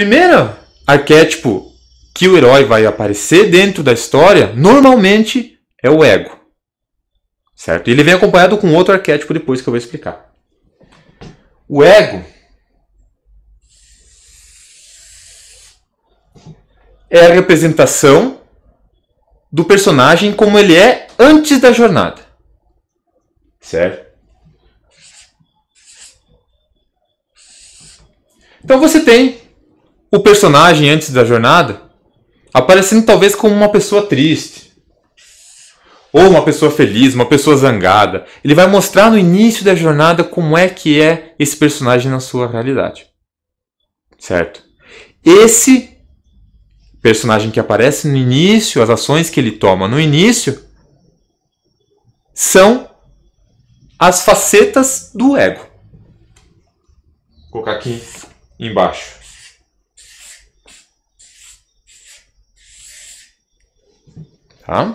primeiro arquétipo que o herói vai aparecer dentro da história, normalmente é o ego. Certo? E ele vem acompanhado com outro arquétipo depois que eu vou explicar. O ego é a representação do personagem como ele é antes da jornada. Certo? Então você tem o personagem antes da jornada aparecendo talvez como uma pessoa triste. Ou uma pessoa feliz, uma pessoa zangada. Ele vai mostrar no início da jornada como é que é esse personagem na sua realidade. Certo? Esse personagem que aparece no início, as ações que ele toma no início, são as facetas do ego. Vou colocar aqui embaixo. Tá?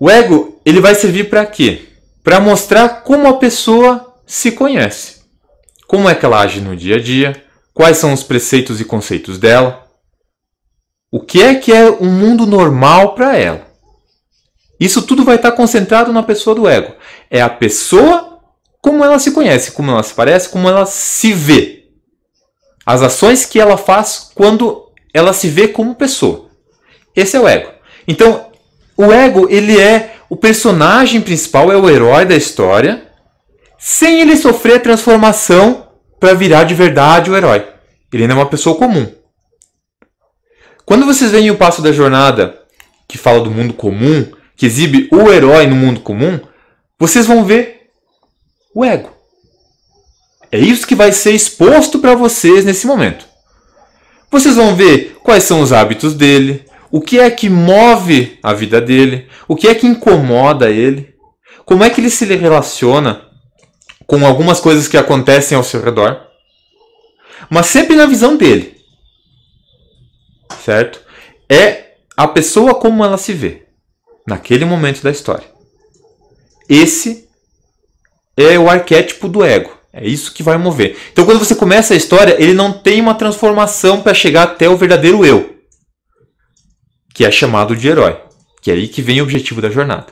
O ego ele vai servir para quê? Para mostrar como a pessoa se conhece, como é que ela age no dia a dia, quais são os preceitos e conceitos dela, o que é que é um mundo normal para ela. Isso tudo vai estar tá concentrado na pessoa do ego. É a pessoa como ela se conhece, como ela se parece, como ela se vê. As ações que ela faz quando ela se vê como pessoa. Esse é o ego. Então, o ego, ele é o personagem principal, é o herói da história, sem ele sofrer a transformação para virar de verdade o herói. Ele não é uma pessoa comum. Quando vocês veem o passo da jornada, que fala do mundo comum, que exibe o herói no mundo comum, vocês vão ver o ego. É isso que vai ser exposto para vocês nesse momento. Vocês vão ver quais são os hábitos dele, o que é que move a vida dele, o que é que incomoda ele, como é que ele se relaciona com algumas coisas que acontecem ao seu redor, mas sempre na visão dele, certo? É a pessoa como ela se vê naquele momento da história. Esse é o arquétipo do ego. É isso que vai mover. Então, quando você começa a história, ele não tem uma transformação para chegar até o verdadeiro eu que é chamado de herói. Que é aí que vem o objetivo da jornada.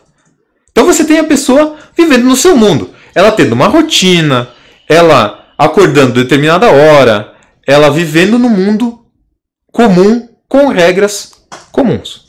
Então você tem a pessoa vivendo no seu mundo. Ela tendo uma rotina, ela acordando determinada hora, ela vivendo no mundo comum com regras comuns.